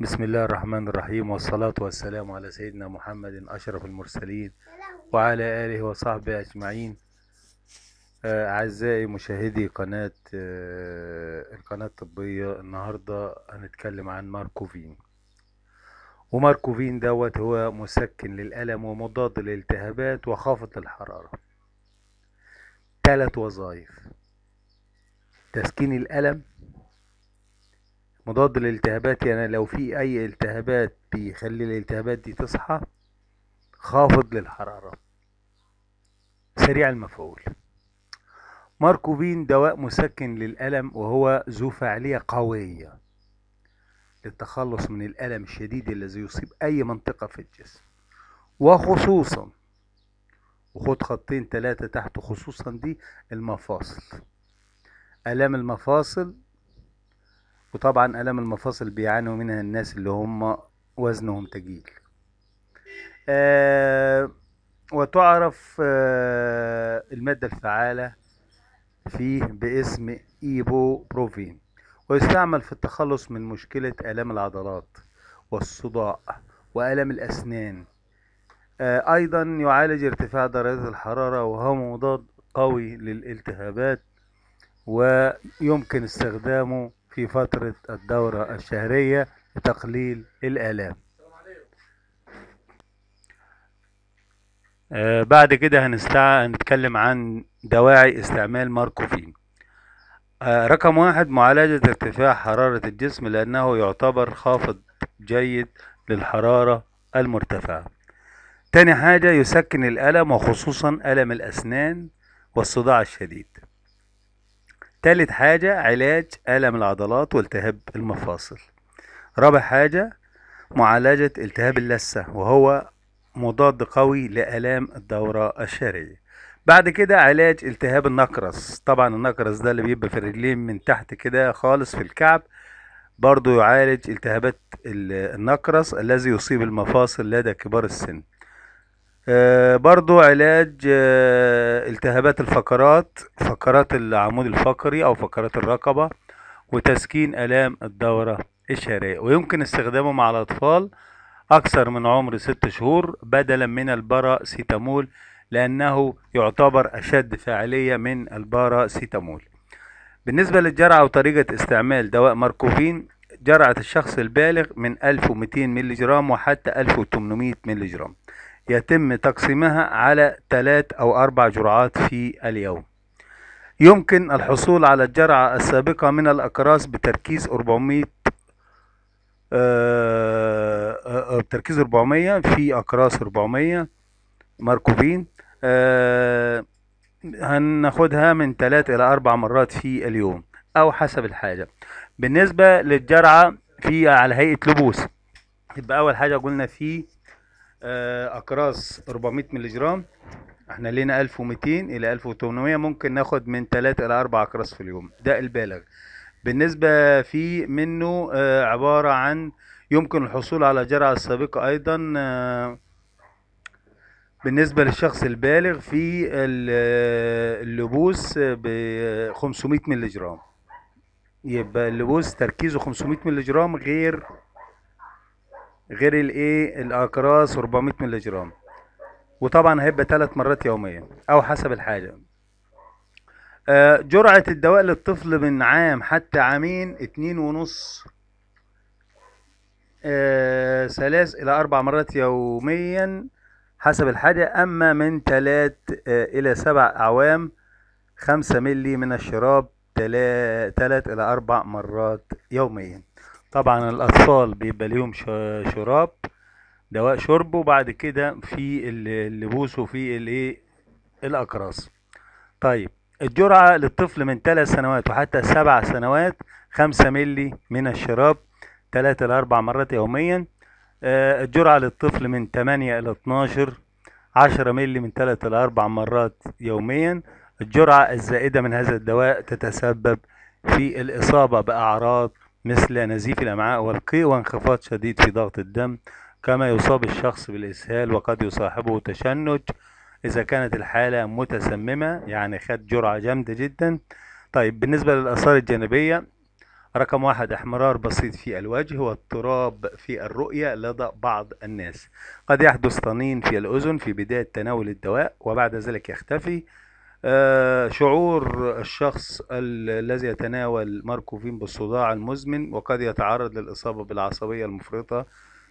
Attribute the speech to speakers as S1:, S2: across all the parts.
S1: بسم الله الرحمن الرحيم والصلاة والسلام على سيدنا محمد أشرف المرسلين وعلى آله وصحبه أجمعين آه، أعزائي مشاهدي قناة آه، القناة الطبية النهاردة هنتكلم عن ماركوفين وماركوفين دوت هو مسكن للألم ومضاد للالتهابات وخافض الحرارة ثلاث وظائف تسكين الألم مضاد للالتهابات يعني لو في اي التهابات بيخلي الالتهابات دي تصحى خافض للحرارة سريع المفعول ماركوفين دواء مسكن للألم وهو ذو فعالية قوية للتخلص من الألم الشديد الذي يصيب أي منطقة في الجسم وخصوصا وخد خطين ثلاثة تحت خصوصا دي المفاصل آلام المفاصل وطبعا الام المفاصل بيعانوا منها الناس اللي هم وزنهم تجيل آه وتعرف آه المادة الفعالة فيه باسم ايبو بروفين ويستعمل في التخلص من مشكلة آلام العضلات والصداع وآلام الأسنان آه أيضا يعالج ارتفاع درجات الحرارة وهو مضاد قوي للالتهابات ويمكن استخدامه في فترة الدورة الشهرية لتقليل الآلام آه، بعد كده هنتكلم عن دواعي استعمال ماركوفين آه، رقم واحد معالجة ارتفاع حرارة الجسم لأنه يعتبر خافض جيد للحرارة المرتفعة تاني حاجة يسكن الألم وخصوصا ألم الأسنان والصداع الشديد تالت حاجة علاج ألم العضلات والتهاب المفاصل رابع حاجة معالجة التهاب اللثة وهو مضاد قوي لآلام الدورة الشهرية بعد كده علاج التهاب النقرس طبعا النقرس ده اللي بيبقى في الرجلين من تحت كده خالص في الكعب برضو يعالج التهابات النقرس الذي يصيب المفاصل لدى كبار السن آه، برضو علاج آه، التهابات الفقرات فقرات العمود الفقري او فقرات الرقبة وتسكين الام الدورة الشهرية ويمكن استخدامه مع الاطفال اكثر من عمر ست شهور بدلا من الباراسيتامول لانه يعتبر اشد فاعلية من الباراسيتامول بالنسبة للجرعة وطريقة استعمال دواء ماركوفين جرعة الشخص البالغ من 1200 ملي جرام وحتى 1800 ملي جرام يتم تقسيمها على ثلاث أو أربع جرعات في اليوم يمكن الحصول على الجرعة السابقة من الأكراس بتركيز 400 آه،, آه،, آه بتركيز 400 في أكراس 400 مركوبين آه هناخدها من 3 إلى 4 مرات في اليوم أو حسب الحاجة بالنسبة للجرعة في على هيئة لبوس يبقى أول حاجة قلنا فيه آه، اقراص 400 مللي جرام احنا لينا 1200 الى 1800 ممكن ناخد من 3 الى 4 اقراص في اليوم ده البالغ بالنسبة في منه آه، عبارة عن يمكن الحصول على جرعة سابقة ايضا آه، بالنسبة للشخص البالغ في اللبوس ب 500 مللي جرام يبقى اللبوس تركيزه 500 مللي جرام غير غير الايه الاقراص 400 مللي جرام وطبعا هيبقى ثلاث مرات يوميا او حسب الحاجه آه جرعة الدواء للطفل من عام حتى عامين اتنين ونص آه ثلاث إلى أربع مرات يوميا حسب الحاجة أما من ثلاث آه إلى سبع أعوام خمسة ملي من الشراب ثلاث إلى أربع مرات يوميا طبعا الاطفال بيبقى ليهم شراب دواء شرب وبعد كده في اللبوس وفي الايه الاقراص طيب الجرعة للطفل من 3 سنوات وحتى 7 سنوات 5 ملي من الشراب 3 لاربع 4 مرات يوميا آه، الجرعة للطفل من 8 إلى 12 10 ملي من 3 لاربع 4 مرات يوميا الجرعة الزائدة من هذا الدواء تتسبب في الإصابة بأعراض مثل نزيف الأمعاء والقيء وانخفاض شديد في ضغط الدم كما يصاب الشخص بالإسهال وقد يصاحبه تشنج إذا كانت الحالة متسممة يعني خد جرعة جامدة جدا طيب بالنسبة للآثار الجانبية رقم واحد احمرار بسيط في الوجه واضطراب في الرؤية لدى بعض الناس قد يحدث طنين في الأذن في بداية تناول الدواء وبعد ذلك يختفي آه، شعور الشخص الذي يتناول ماركوفين بالصداع المزمن وقد يتعرض للإصابة بالعصبية المفرطة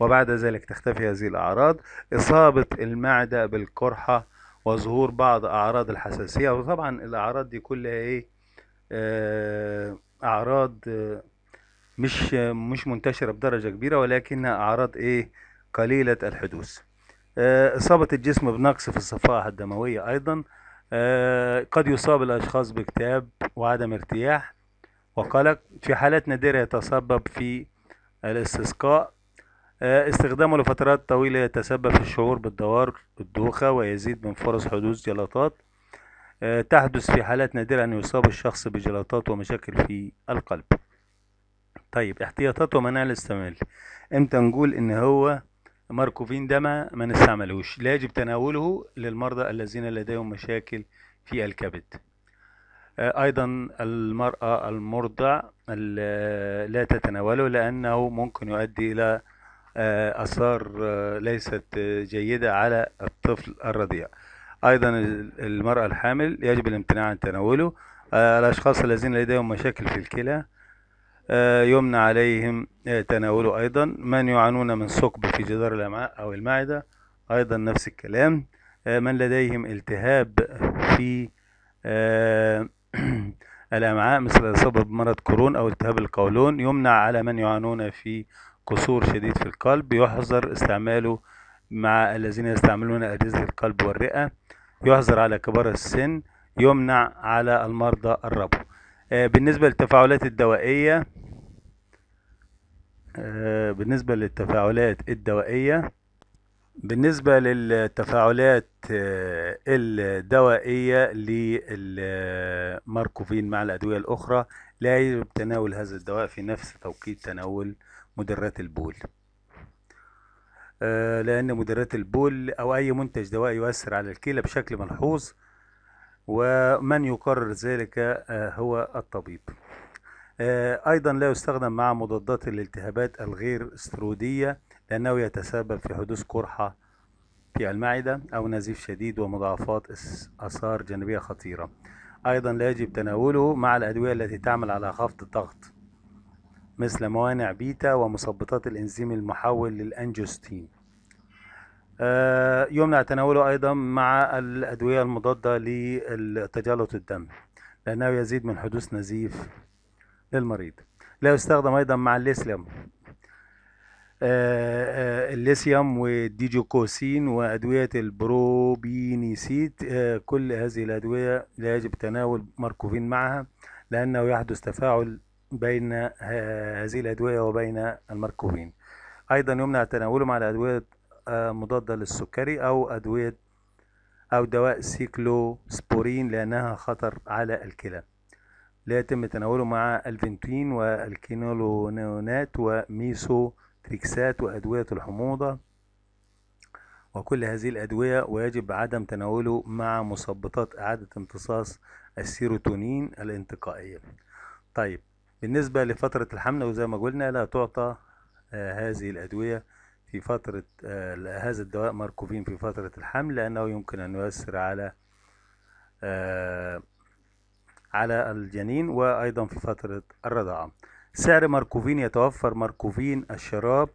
S1: وبعد ذلك تختفي هذه الأعراض إصابة المعدة بالقرحة وظهور بعض أعراض الحساسية وطبعا الأعراض دي كلها إيه آه، أعراض مش مش منتشرة بدرجة كبيرة ولكنها أعراض إيه قليلة الحدوث آه، إصابة الجسم بنقص في الصفائح الدموية أيضا آه، قد يصاب الأشخاص باكتئاب وعدم ارتياح وقلق في حالات نادرة يتسبب في الاستسقاء آه، استخدامه لفترات طويلة يتسبب في الشعور بالدوار الدوخة ويزيد من فرص حدوث جلطات آه، تحدث في حالات نادرة أن يصاب الشخص بجلطات ومشاكل في القلب طيب احتياطات ومناع الاستعمال امتى نقول ان هو ماركوفين ده ما, ما نستعملوش لا يجب تناوله للمرضى الذين لديهم مشاكل في الكبد آه، أيضا المرأة المرضع لا تتناوله لأنه ممكن يؤدي إلى آه، آثار آه، ليست جيدة على الطفل الرضيع أيضا المرأة الحامل يجب الامتناع عن تناوله الأشخاص الذين لديهم مشاكل في الكلى آه، يمنع عليهم آه، تناوله أيضا من يعانون من ثقب في جدار الأمعاء أو المعدة أيضا نفس الكلام آه، من لديهم التهاب في الأمعاء مثل الإصابة بمرض كورون أو التهاب القولون يمنع على من يعانون في قصور شديد في القلب يحظر استعماله مع الذين يستعملون أجهزة القلب والرئة يحظر على كبار السن يمنع على المرضى الربو آه، آه، بالنسبة للتفاعلات الدوائية بالنسبة للتفاعلات آه، الدوائية بالنسبة للتفاعلات الدوائية للماركوفين مع الأدوية الأخرى لا يجب تناول هذا الدواء في نفس توقيت تناول مدرات البول لأن مدرات البول أو أي منتج دوائي يؤثر على الكلى بشكل ملحوظ ومن يقرر ذلك آه، هو الطبيب آه، أيضا لا يستخدم مع مضادات الالتهابات الغير استرودية لأنه يتسبب في حدوث قرحة في المعدة أو نزيف شديد ومضاعفات آثار جانبية خطيرة أيضا لا يجب تناوله مع الأدوية التي تعمل على خفض الضغط مثل موانع بيتا ومثبطات الإنزيم المحول للأنجوستين آه، يمنع تناوله أيضا مع الأدوية المضادة لتجلط الدم لأنه يزيد من حدوث نزيف للمريض لا يستخدم أيضا مع الليثيوم آه، آه، الليثيوم والديجوكوسين وأدوية البروبينيسيت كل هذه الأدوية لا يجب تناول ماركوفين معها لأنه يحدث تفاعل بين هذه الأدوية وبين الماركوفين أيضا يمنع تناوله مع الأدوية آه، مضادة للسكري أو أدوية أو دواء سيكلوسبورين لأنها خطر على الكلى لا يتم تناوله مع الفنتين والكينولونات وميسوتريكسات وأدوية الحموضة وكل هذه الأدوية ويجب عدم تناوله مع مثبطات إعادة امتصاص السيروتونين الانتقائية طيب بالنسبة لفترة الحمل وزي ما قلنا لا تعطى آه، هذه الأدوية في فترة آه، هذا الدواء ماركوفين في فترة الحمل لأنه يمكن أن يؤثر على آه، على الجنين وأيضا في فترة الرضاعة سعر ماركوفين يتوفر ماركوفين الشراب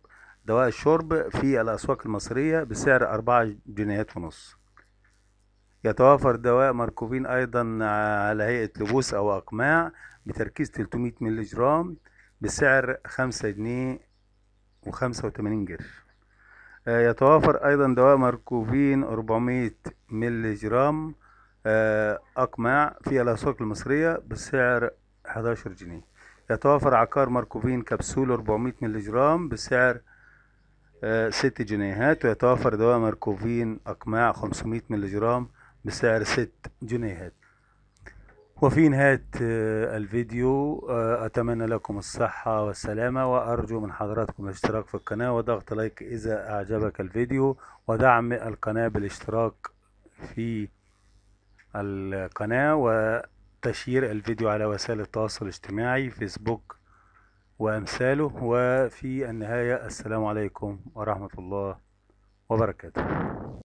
S1: دواء الشرب في الأسواق المصرية بسعر أربعة جنيهات ونص يتوافر دواء ماركوفين أيضا على هيئة لبوس أو أقماع بتركيز 300 ملي جرام بسعر خمسة جنيه وخمسة وتمانين قرش آه، يتوافر أيضا دواء مركوبين 400 ملي جرام آه، أقمع في الأسواق المصرية بسعر 11 جنيه يتوافر عقار مركوبين كبسول 400 ملي جرام بسعر 6 آه، جنيهات ويتوافر دواء مركوبين أقمع 500 ملي جرام بسعر 6 جنيهات وفي نهاية آه، الفيديو آه، أتمنى لكم الصحة والسلامة وأرجو من حضراتكم الاشتراك في القناة وضغط لايك إذا أعجبك الفيديو ودعم القناة بالاشتراك في القناة وتشير الفيديو على وسائل التواصل الاجتماعي فيسبوك وأمثاله وفي النهاية السلام عليكم ورحمة الله وبركاته